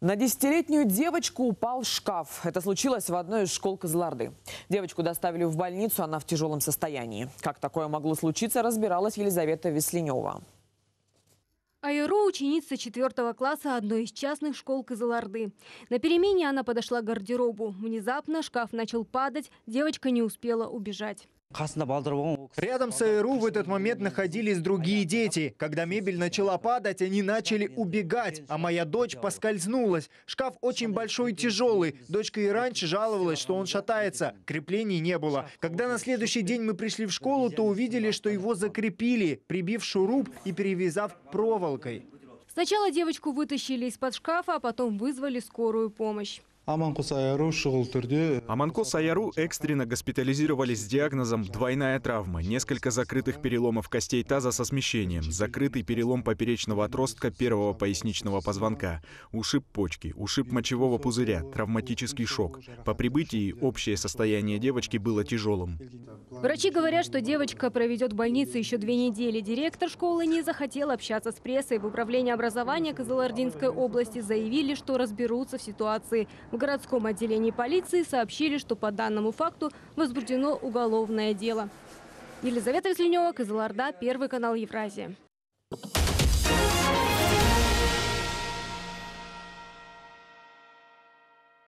На десятилетнюю девочку упал шкаф. Это случилось в одной из школ Козларды. Девочку доставили в больницу, она в тяжелом состоянии. Как такое могло случиться, разбиралась Елизавета Весленева. Айру – ученица 4 класса одной из частных школ Кызыларды. На перемене она подошла к гардеробу. Внезапно шкаф начал падать, девочка не успела убежать. Рядом с АРУ в этот момент находились другие дети. Когда мебель начала падать, они начали убегать, а моя дочь поскользнулась. Шкаф очень большой и тяжелый. Дочка и раньше жаловалась, что он шатается. Креплений не было. Когда на следующий день мы пришли в школу, то увидели, что его закрепили, прибив шуруп и перевязав проволокой. Сначала девочку вытащили из-под шкафа, а потом вызвали скорую помощь аманкул саяру шұғыл түрде аманкул саяру экстренно госпитализировали с диагнозом двойная травма несколько закрытых переломов костей таза со смещением закрытый перелом поперечного отростка первого поясничного позвонка ушиб почки ушиб мочевого пузыря травматический шок по прибытии общее состояние девочки было тяжелым врачи говорят что девочка проведет в больнице еще две недели директор школы не захотел общаться с прессой в управлении образования казалардинской области заявили что разберутся в ситуации в городском отделении полиции сообщили, что по данному факту возбуждено уголовное дело. Елизавета Веслинева, Казаларда, Первый канал Евразия.